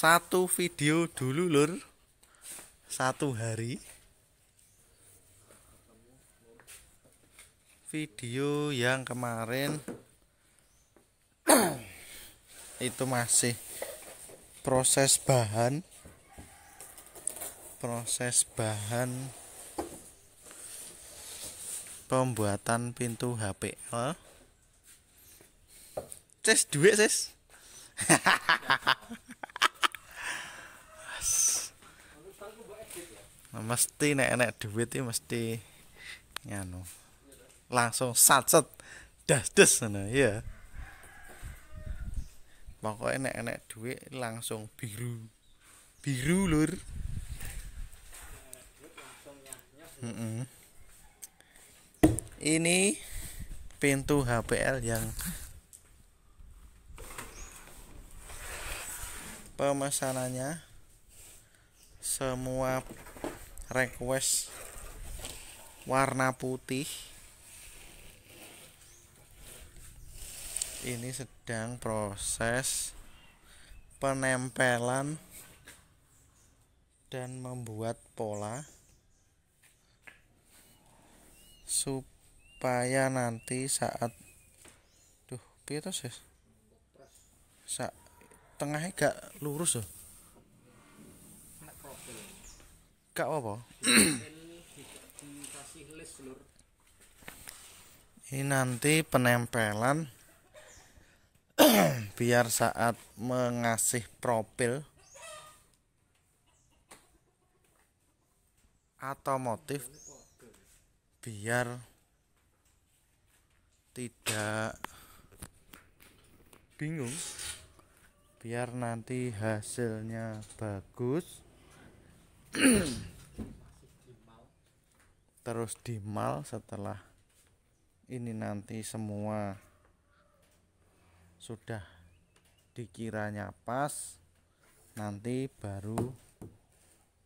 satu video dulu lur satu hari video yang kemarin itu masih proses bahan proses bahan pembuatan pintu HP, ces duit ces mesti nek enek duit iki mesti nganu langsung satset das des ngono ya pokoknya nek enek duit langsung biru biru lur mm -mm. ini pintu HPL yang pemesanannya semua request warna putih ini sedang proses penempelan dan membuat pola supaya nanti saat duh piye ya saat tengahnya gak lurus loh apa? Ini nanti penempelan biar saat mengasih profil atau motif biar tidak bingung biar nanti hasilnya bagus terus di mal setelah ini nanti semua sudah dikiranya pas nanti baru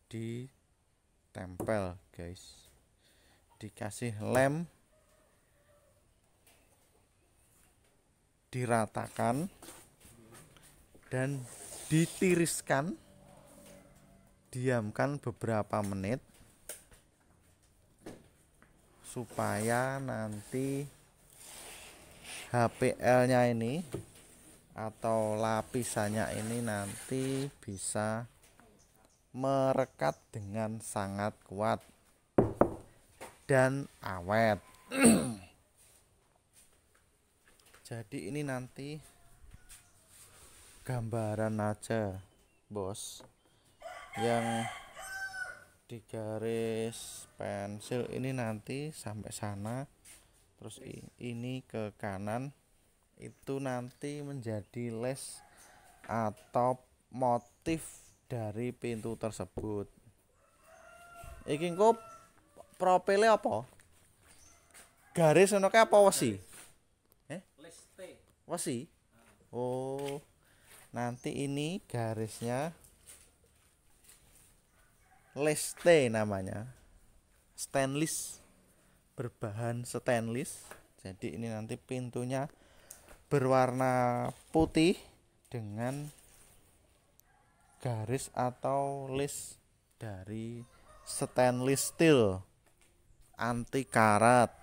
ditempel guys dikasih lem diratakan dan ditiriskan diamkan beberapa menit supaya nanti HPL-nya ini atau lapisannya ini nanti bisa merekat dengan sangat kuat dan awet. Jadi ini nanti gambaran aja, Bos. Yang di garis pensil ini nanti sampai sana terus ini ke kanan itu nanti menjadi les atau motif dari pintu tersebut iki engko profile apa garis ngono apa wesi eh wesi ah. oh nanti ini garisnya Leste namanya stainless berbahan stainless jadi ini nanti pintunya berwarna putih dengan garis atau list dari stainless steel anti karat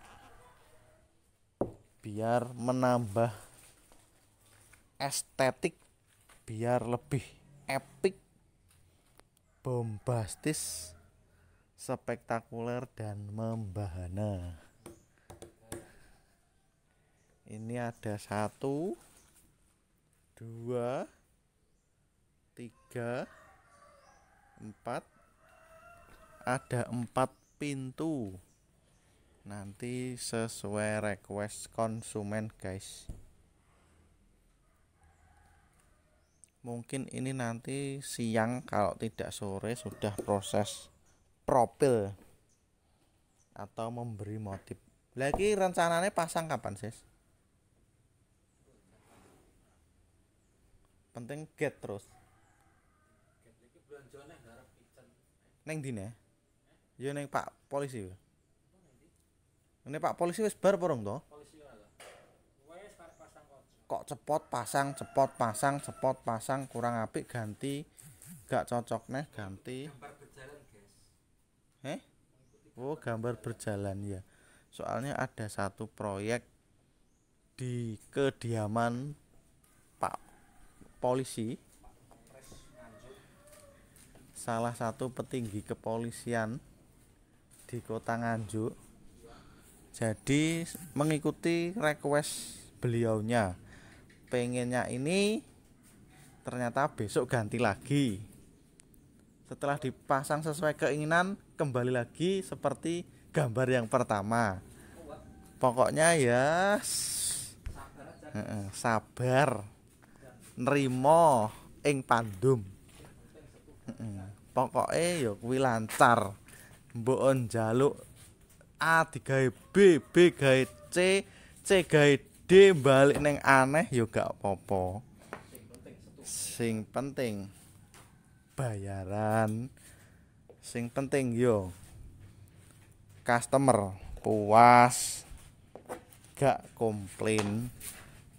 biar menambah estetik biar lebih epic bombastis spektakuler dan membahana ini ada satu dua tiga empat ada empat pintu nanti sesuai request konsumen guys mungkin ini nanti siang kalau tidak sore sudah proses propil atau memberi motif lagi rencananya pasang kapan sis penting get terus neng dine yo neng pak polisi ini pak polisi wis bar porong toh polisi kok cepot pasang cepot pasang cepot pasang kurang apik ganti gak cocok nih ganti eh oh gambar berjalan ya soalnya ada satu proyek di kediaman pak polisi salah satu petinggi kepolisian di kota Nganjuk jadi mengikuti request beliaunya pengennya ini ternyata besok ganti lagi setelah dipasang sesuai keinginan kembali lagi seperti gambar yang pertama pokoknya ya eh, sabar, nerimo ing pandum pokoknya yuk kuwi lancar jaluk A digawe B B gawe C C gawe ide balik neng aneh yo gak popo sing penting bayaran sing penting yo customer puas gak komplain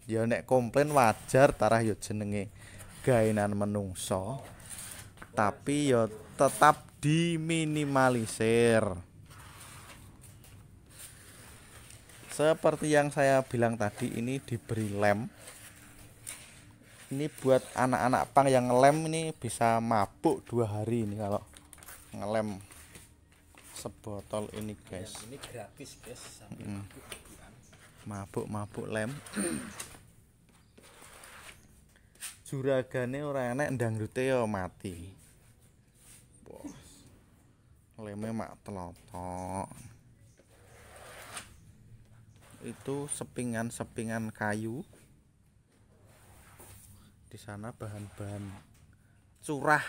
yo nek komplain wajar tarah yo jenenge gainan menungso tapi yo tetap diminimalisir seperti yang saya bilang tadi ini diberi lem ini buat anak-anak pang yang ngelem ini bisa mabuk dua hari ini kalau ngelem sebotol ini guys ini gratis guys mabuk mabuk lem juragane orang enak ndangdute yo ya mati bos lemnya mak telotok itu sepingan-sepingan kayu di sana bahan-bahan curah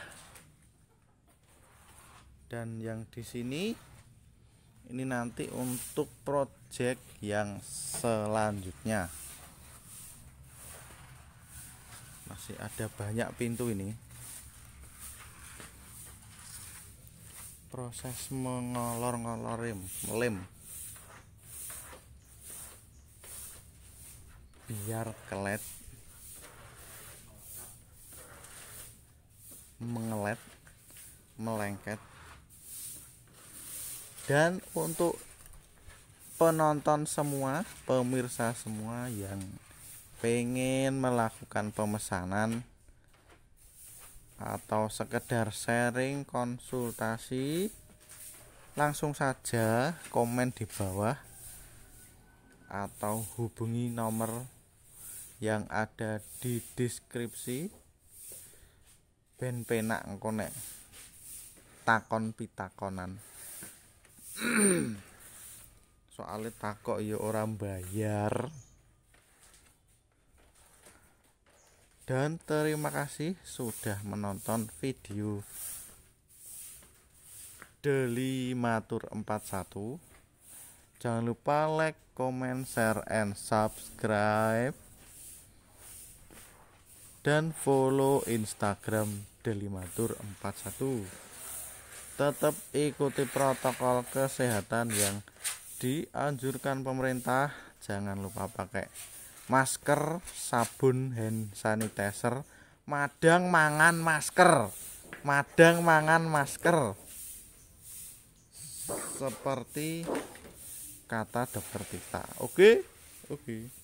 dan yang di sini ini nanti untuk project yang selanjutnya masih ada banyak pintu ini proses mengolor-ngolor lem, biar kelet mengelet melengket dan untuk penonton semua pemirsa semua yang pengen melakukan pemesanan atau sekedar sharing konsultasi langsung saja komen di bawah atau hubungi nomor yang ada di deskripsi ben penak engko nek takon pitakonan soalnya takok ya orang bayar dan terima kasih sudah menonton video Delimatur 41 jangan lupa like comment, share, and subscribe dan follow Instagram Delimatur41. Tetap ikuti protokol kesehatan yang dianjurkan pemerintah. Jangan lupa pakai masker, sabun, hand sanitizer, madang mangan masker. Madang mangan masker. Seperti kata dokter Tita oke okay? oke okay.